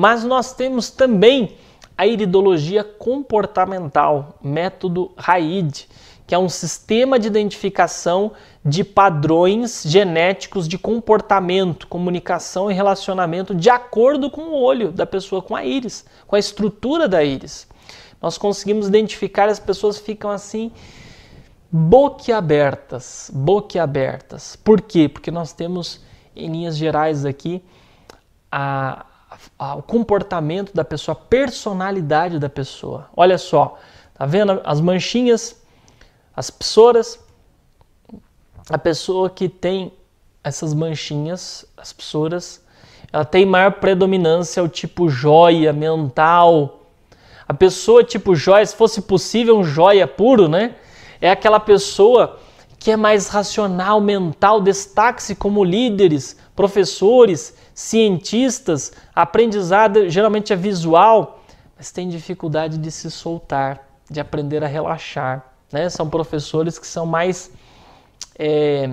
Mas nós temos também a iridologia comportamental, método RAID, que é um sistema de identificação de padrões genéticos de comportamento, comunicação e relacionamento de acordo com o olho da pessoa, com a íris, com a estrutura da íris. Nós conseguimos identificar as pessoas ficam assim boquiabertas, boquiabertas. Por quê? Porque nós temos em linhas gerais aqui a, a, o comportamento da pessoa, a personalidade da pessoa. Olha só, tá vendo as manchinhas, as psoras? A pessoa que tem essas manchinhas, as psoras, ela tem maior predominância ao tipo joia mental. A pessoa tipo joia, se fosse possível um joia puro, né? É aquela pessoa que é mais racional, mental, destaque-se como líderes, professores, cientistas, aprendizado geralmente é visual, mas tem dificuldade de se soltar, de aprender a relaxar. Né? São professores que são mais, é,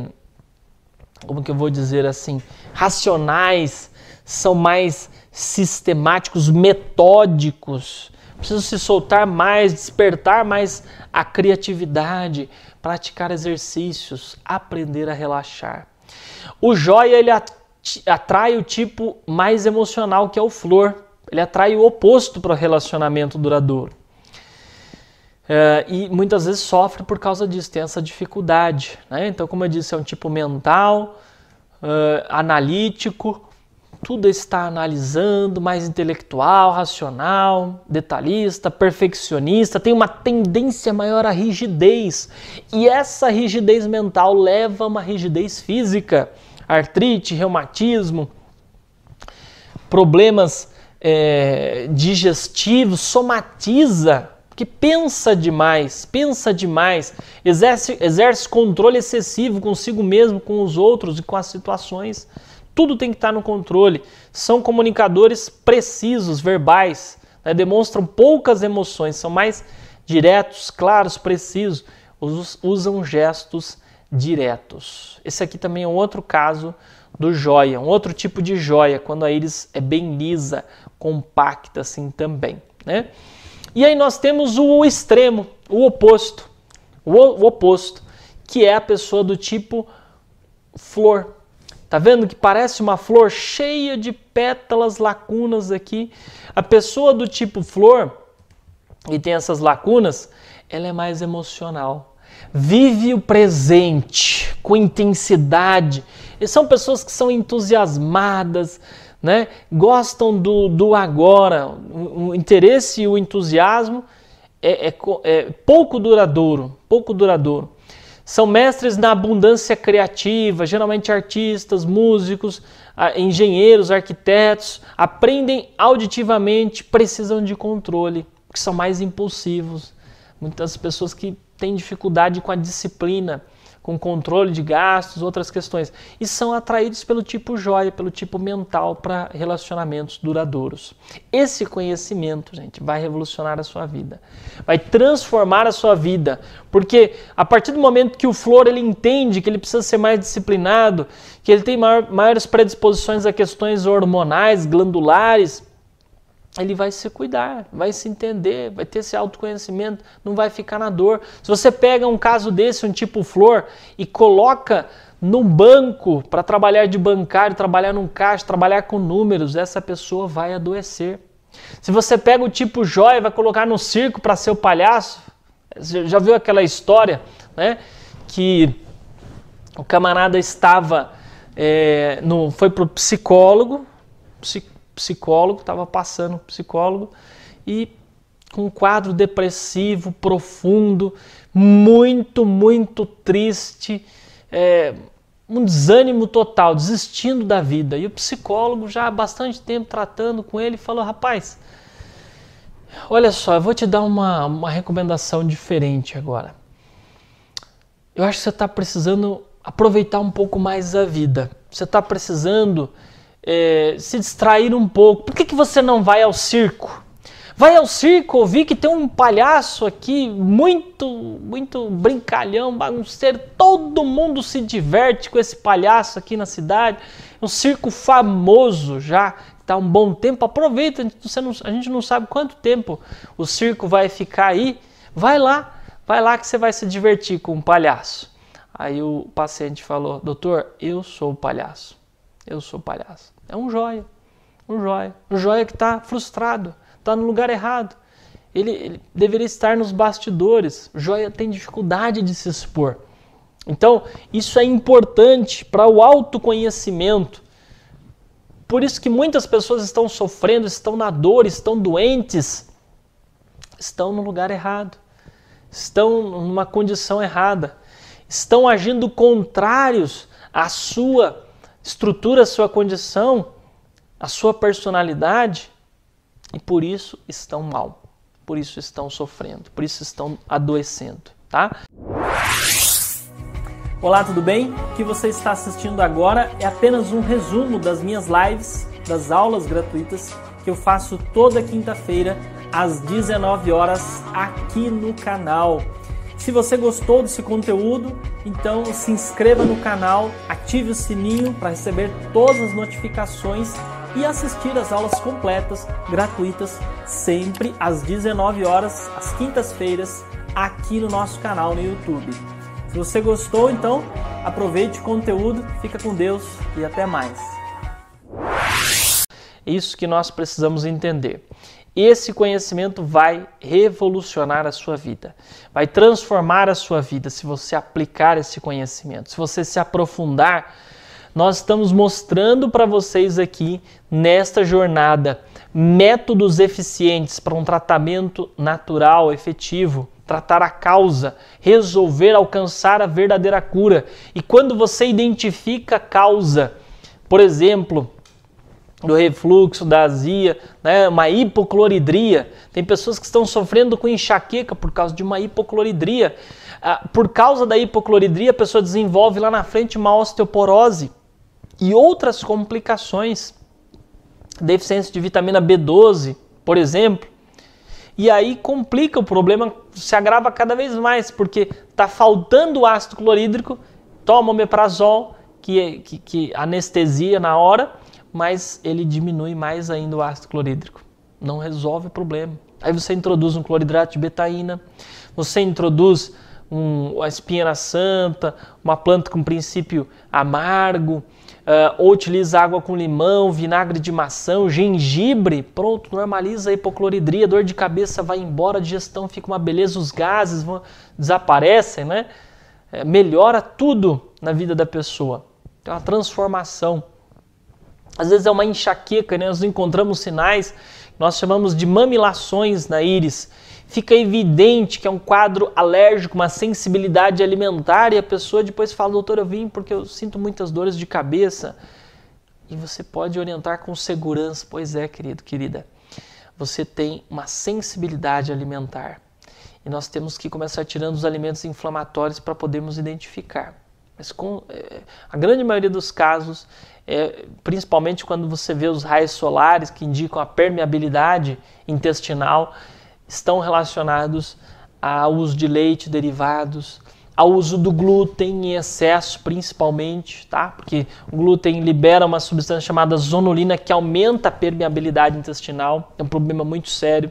como que eu vou dizer assim, racionais, são mais sistemáticos, metódicos. Precisam se soltar mais, despertar mais a criatividade, praticar exercícios, aprender a relaxar. O joia ele atrai o tipo mais emocional que é o flor. Ele atrai o oposto para o relacionamento duradouro. É, e muitas vezes sofre por causa disso, tem essa dificuldade. Né? Então, como eu disse, é um tipo mental, uh, analítico, tudo está analisando, mais intelectual, racional, detalhista, perfeccionista, tem uma tendência maior à rigidez. E essa rigidez mental leva a uma rigidez física, artrite, reumatismo, problemas é, digestivos, somatiza que pensa demais, pensa demais, exerce, exerce controle excessivo consigo mesmo, com os outros e com as situações tudo tem que estar no controle. São comunicadores precisos, verbais, né? demonstram poucas emoções, são mais diretos, claros, precisos, usam gestos diretos. Esse aqui também é um outro caso do joia, um outro tipo de joia, quando a íris é bem lisa, compacta assim também, né? E aí nós temos o extremo, o oposto, o, o oposto, que é a pessoa do tipo flor, Tá vendo que parece uma flor cheia de pétalas, lacunas aqui. A pessoa do tipo flor e tem essas lacunas, ela é mais emocional. Vive o presente com intensidade. E são pessoas que são entusiasmadas, né? Gostam do, do agora. O, interesse e o entusiasmo é, é, é pouco duradouro, pouco duradouro. São mestres na abundância criativa, geralmente artistas, músicos, engenheiros, arquitetos, aprendem auditivamente, precisam de controle, porque são mais impulsivos. Muitas pessoas que têm dificuldade com a disciplina, com controle de gastos, outras questões, e são atraídos pelo tipo joia, pelo tipo mental para relacionamentos duradouros. Esse conhecimento, gente, vai revolucionar a sua vida, vai transformar a sua vida, porque a partir do momento que o flor ele entende que ele precisa ser mais disciplinado, que ele tem maior, maiores predisposições a questões hormonais, glandulares, ele vai se cuidar, vai se entender, vai ter esse autoconhecimento, não vai ficar na dor. Se você pega um caso desse, um tipo flor, e coloca num banco para trabalhar de bancário, trabalhar num caixa, trabalhar com números, essa pessoa vai adoecer. Se você pega o tipo joia, vai colocar no circo para ser o palhaço, você já viu aquela história, né? Que o camarada estava, é, no, foi pro psicólogo, psicólogo psicólogo, estava passando psicólogo e com um quadro depressivo profundo, muito, muito triste, é, um desânimo total, desistindo da vida. E o psicólogo, já há bastante tempo tratando com ele, falou: rapaz, olha só, eu vou te dar uma, uma recomendação diferente agora. Eu acho que você está precisando aproveitar um pouco mais a vida. Você está precisando é, se distrair um pouco. Por que, que você não vai ao circo? Vai ao circo Vi que tem um palhaço aqui muito, muito brincalhão, bagunceiro. Todo mundo se diverte com esse palhaço aqui na cidade. É um circo famoso já, está um bom tempo. Aproveita, você não, a gente não sabe quanto tempo o circo vai ficar aí. Vai lá, vai lá que você vai se divertir com um palhaço. Aí o paciente falou: Doutor, eu sou o palhaço. Eu sou o palhaço. É um joia. Um joia. Um joia que está frustrado, está no lugar errado. Ele, ele, deveria estar nos bastidores. O joia tem dificuldade de se expor. Então, isso é importante para o autoconhecimento. Por isso que muitas pessoas estão sofrendo, estão na dor, estão doentes, estão no lugar errado, estão numa condição errada, estão agindo contrários à sua estrutura a sua condição, a sua personalidade e por isso estão mal, por isso estão sofrendo, por isso estão adoecendo, tá? Olá, tudo bem? O que você está assistindo agora é apenas um resumo das minhas lives, das aulas gratuitas que eu faço toda quinta-feira às 19 horas aqui no canal. Se você gostou desse conteúdo, então se inscreva no canal, ative o sininho para receber todas as notificações e assistir as aulas completas gratuitas sempre às 19 horas às quintas-feiras aqui no nosso canal no YouTube. Se você gostou, então aproveite o conteúdo, fica com Deus e até mais. É isso que nós precisamos entender. Esse conhecimento vai revolucionar a sua vida, vai transformar a sua vida se você aplicar esse conhecimento, se você se aprofundar. Nós estamos mostrando para vocês aqui nesta jornada métodos eficientes para um tratamento natural, efetivo, tratar a causa, resolver alcançar a verdadeira cura. E quando você identifica a causa, por exemplo, do refluxo, da azia, né? uma hipocloridria. Tem pessoas que estão sofrendo com enxaqueca por causa de uma hipocloridria. Ah, por causa da hipocloridria, a pessoa desenvolve lá na frente uma osteoporose e outras complicações. Deficiência de vitamina B12, por exemplo. E aí complica o problema, se agrava cada vez mais, porque está faltando ácido clorídrico, toma omeprazol, que, é, que, que anestesia na hora, mas ele diminui mais ainda o ácido clorídrico. Não resolve o problema. Aí você introduz um cloridrato de betaína, você introduz um, a espinheira santa, uma planta com princípio amargo, uh, ou utiliza água com limão, vinagre de maçã, gengibre, pronto, normaliza a hipocloridria, dor de cabeça vai embora, a digestão fica uma beleza, os gases vão, desaparecem, né? É, melhora tudo na vida da pessoa. É então, uma transformação às vezes é uma enxaqueca, né? nós encontramos sinais, nós chamamos de mamilações na íris. Fica evidente que é um quadro alérgico, uma sensibilidade alimentar, e a pessoa depois fala, doutor, eu vim porque eu sinto muitas dores de cabeça. E você pode orientar com segurança, pois é, querido, querida, você tem uma sensibilidade alimentar. E nós temos que começar tirando os alimentos inflamatórios para podermos identificar. Mas com, eh, a grande maioria dos casos é, principalmente quando você vê os raios solares que indicam a permeabilidade intestinal, estão relacionados ao uso de leite, derivados, ao uso do glúten em excesso, principalmente, tá? Porque o glúten libera uma substância chamada zonulina que aumenta a permeabilidade intestinal, é um problema muito sério.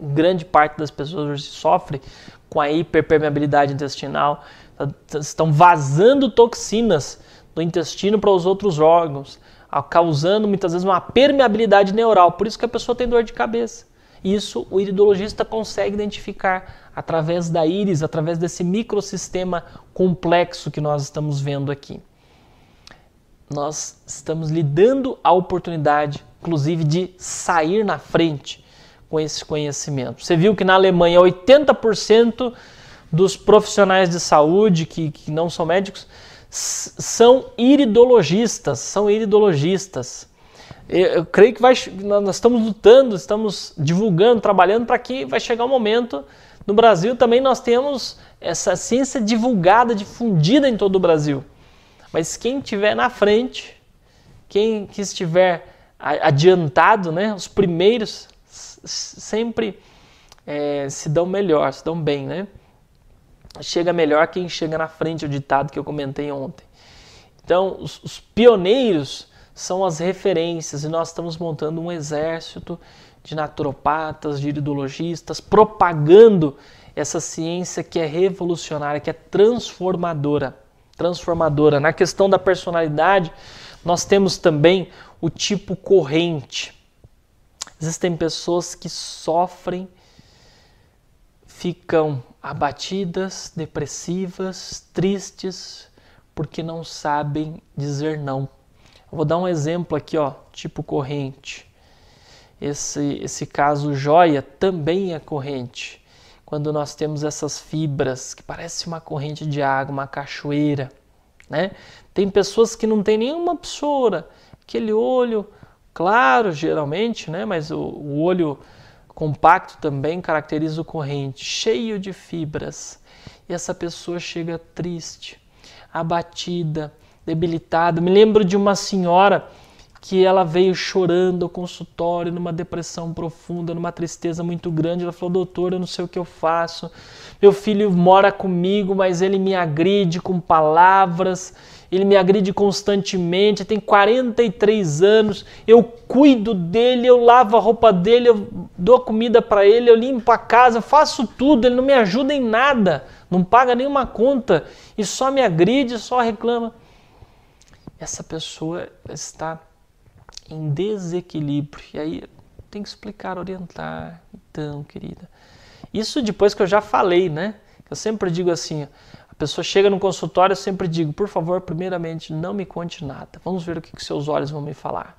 Grande parte das pessoas hoje sofre com a hiperpermeabilidade intestinal, tá? estão vazando toxinas do intestino para os outros órgãos, causando muitas vezes uma permeabilidade neural. Por isso que a pessoa tem dor de cabeça. Isso o iridologista consegue identificar através da íris, através desse microsistema complexo que nós estamos vendo aqui. Nós estamos lhe dando a oportunidade, inclusive, de sair na frente com esse conhecimento. Você viu que na Alemanha 80% dos profissionais de saúde que, que não são médicos são iridologistas, são iridologistas. Eu, eu creio que vai, nós estamos lutando, estamos divulgando, trabalhando para que vai chegar um momento. No Brasil também nós temos essa ciência divulgada, difundida em todo o Brasil. Mas quem estiver na frente, quem que estiver adiantado, né, os primeiros sempre é, se dão melhor, se dão bem, né? chega melhor quem chega na frente, o ditado que eu comentei ontem. Então, os, os pioneiros são as referências e nós estamos montando um exército de naturopatas, de iridologistas, propagando essa ciência que é revolucionária, que é transformadora. Transformadora. Na questão da personalidade, nós temos também o tipo corrente. Existem pessoas que sofrem ficam abatidas, depressivas, tristes, porque não sabem dizer não. Eu vou dar um exemplo aqui, ó, tipo corrente. Esse, esse caso joia também é corrente. Quando nós temos essas fibras que parece uma corrente de água, uma cachoeira, né? Tem pessoas que não tem nenhuma psoura, aquele olho claro geralmente, né? Mas o, o olho compacto também caracteriza o corrente, cheio de fibras. E essa pessoa chega triste, abatida, debilitada. Me lembro de uma senhora que ela veio chorando ao consultório, numa depressão profunda, numa tristeza muito grande. Ela falou: Doutor, eu não sei o que eu faço. Meu filho mora comigo, mas ele me agride com palavras ele me agride constantemente, tem 43 anos, eu cuido dele, eu lavo a roupa dele, eu dou comida para ele, eu limpo a casa, faço tudo, ele não me ajuda em nada, não paga nenhuma conta e só me agride, só reclama. Essa pessoa está em desequilíbrio. E aí tem que explicar, orientar. Então, querida. Isso depois que eu já falei, né? Eu sempre digo assim: ó, pessoa chega no consultório, eu sempre digo, por favor, primeiramente, não me conte nada. Vamos ver o que, que seus olhos vão me falar.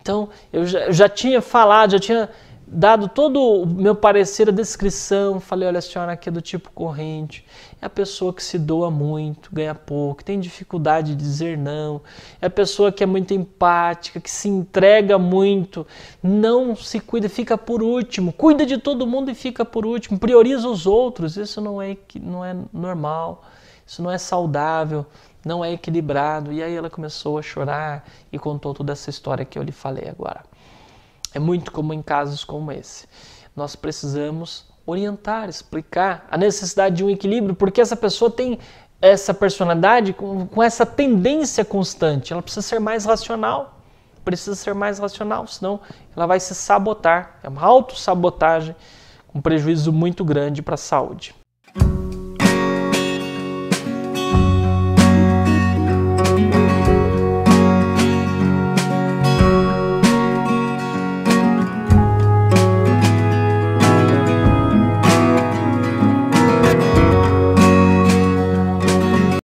Então, eu já, eu já tinha falado, já tinha dado todo o meu parecer, a descrição, falei, olha, a senhora aqui é do tipo corrente, é a pessoa que se doa muito, ganha pouco, tem dificuldade de dizer não, é a pessoa que é muito empática, que se entrega muito, não se cuida, fica por último, cuida de todo mundo e fica por último, prioriza os outros, isso não é, não é normal, isso não é saudável, não é equilibrado. E aí ela começou a chorar e contou toda essa história que eu lhe falei agora. É muito comum em casos como esse. Nós precisamos orientar, explicar a necessidade de um equilíbrio, porque essa pessoa tem essa personalidade com, com essa tendência constante. Ela precisa ser mais racional, precisa ser mais racional, senão ela vai se sabotar. É uma autossabotagem, um prejuízo muito grande para a saúde.